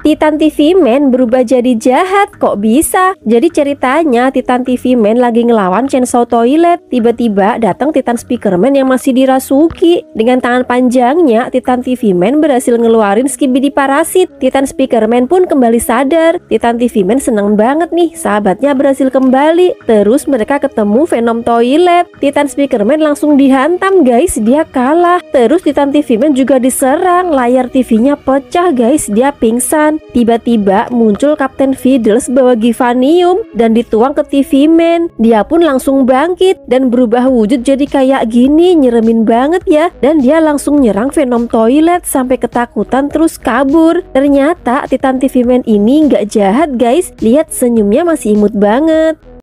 Titan TV Man berubah jadi jahat, kok bisa? Jadi ceritanya Titan TV Man lagi ngelawan Chainsaw Toilet. Tiba-tiba datang Titan Speaker Man yang masih dirasuki. Dengan tangan panjangnya, Titan TV Man berhasil ngeluarin skibidi parasit. Titan Speaker Man pun kembali sadar. Titan TV Man seneng banget nih, sahabatnya berhasil kembali. Terus mereka ketemu Venom Toilet. Titan Speaker Man langsung dihantam guys, dia kalah. Terus Titan TV Man juga diserang, layar TV-nya pecah guys, dia pingsan kan tiba-tiba muncul Kapten Fiddles bawa Givanium dan dituang ke TV Man. Dia pun langsung bangkit dan berubah wujud jadi kayak gini, nyeremin banget ya. Dan dia langsung nyerang Venom Toilet sampai ketakutan terus kabur. Ternyata Titan TV Man ini nggak jahat guys, lihat senyumnya masih imut banget.